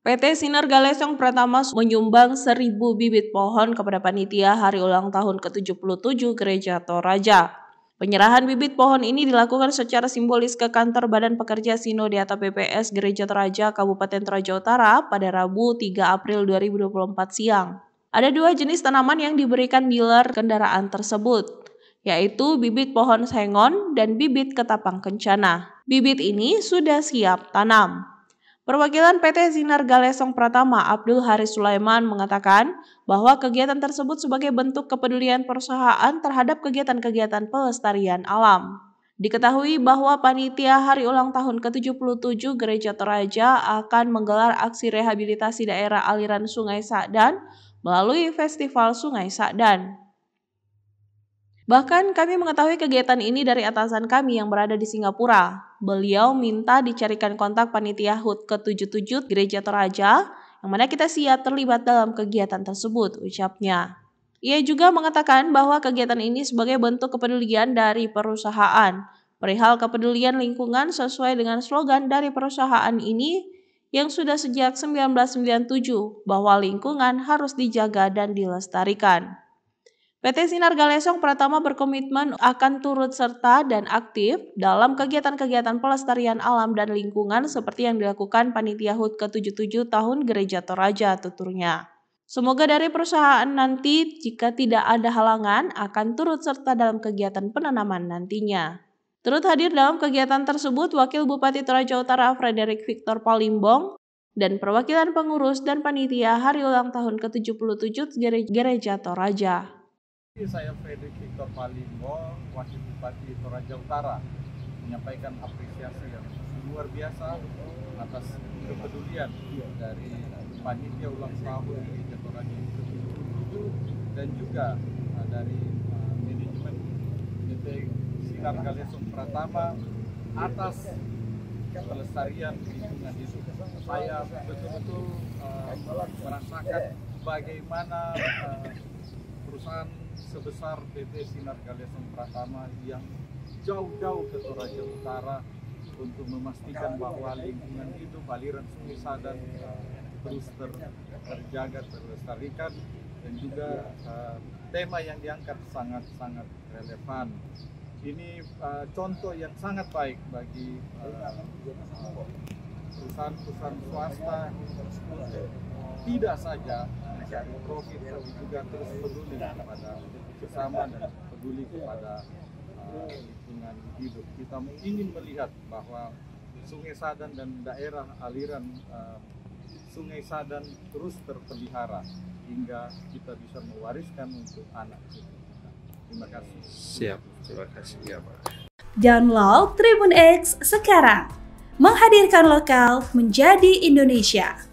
PT Sinar Galesong Pratama menyumbang 1000 bibit pohon kepada panitia hari ulang tahun ke-77 Gereja Toraja. Penyerahan bibit pohon ini dilakukan secara simbolis ke kantor Badan Pekerja Sinode atau PPS Gereja Toraja Kabupaten Toraja Utara pada Rabu 3 April 2024 siang. Ada dua jenis tanaman yang diberikan dealer kendaraan tersebut, yaitu bibit pohon sengon dan bibit ketapang kencana. Bibit ini sudah siap tanam. Perwakilan PT Sinar Galesong Pratama Abdul Haris Sulaiman mengatakan bahwa kegiatan tersebut sebagai bentuk kepedulian perusahaan terhadap kegiatan-kegiatan pelestarian alam. Diketahui bahwa panitia hari ulang tahun ke-77 Gereja Toraja akan menggelar aksi rehabilitasi daerah aliran Sungai Sakdan melalui Festival Sungai Sakdan. Bahkan kami mengetahui kegiatan ini dari atasan kami yang berada di Singapura. Beliau minta dicarikan kontak panitia HUT ke-77 Gereja Toraja, yang mana kita siap terlibat dalam kegiatan tersebut, ucapnya. Ia juga mengatakan bahwa kegiatan ini sebagai bentuk kepedulian dari perusahaan. Perihal kepedulian lingkungan sesuai dengan slogan dari perusahaan ini yang sudah sejak 1997 bahwa lingkungan harus dijaga dan dilestarikan. PT Sinar Galesong Pratama berkomitmen akan turut serta dan aktif dalam kegiatan-kegiatan pelestarian alam dan lingkungan seperti yang dilakukan Panitia HUT ke-77 tahun Gereja Toraja tuturnya. Semoga dari perusahaan nanti jika tidak ada halangan akan turut serta dalam kegiatan penanaman nantinya. Turut hadir dalam kegiatan tersebut Wakil Bupati Toraja Utara Frederick Victor Palimbong dan perwakilan pengurus dan panitia hari ulang tahun ke-77 Gereja Toraja. Saya Fredrik Victor Palimbo, Wakil Bupati Toraja Utara, menyampaikan apresiasi yang luar biasa atas kepedulian iya. dari panitia ulang tahun di Toraja itu dan juga uh, dari uh, manajemen PT Sinar Kalisum Pratama atas pelestarian lingkungan itu. Saya betul-betul uh, merasakan bagaimana perusahaan sebesar PT Sinar Galeson Pratama yang jauh-jauh ke Toraja Utara untuk memastikan bahwa lingkungan hidup aliran sungai sadar eh, terus ter, terjaga, terlestarikan dan juga uh, tema yang diangkat sangat-sangat relevan. Ini uh, contoh yang sangat baik bagi perusahaan-perusahaan swasta tidak saja karena Prof Heru juga terus peduli kepada sesama dan peduli kepada uh, lingkungan hidup. Kita ingin melihat bahwa Sungai Sadan dan daerah aliran uh, Sungai Sadan terus terpelihara hingga kita bisa mewariskan untuk anak kita. Terima kasih. Siap, terima kasih ya Pak. Download Tribun X sekarang. Menghadirkan lokal menjadi Indonesia.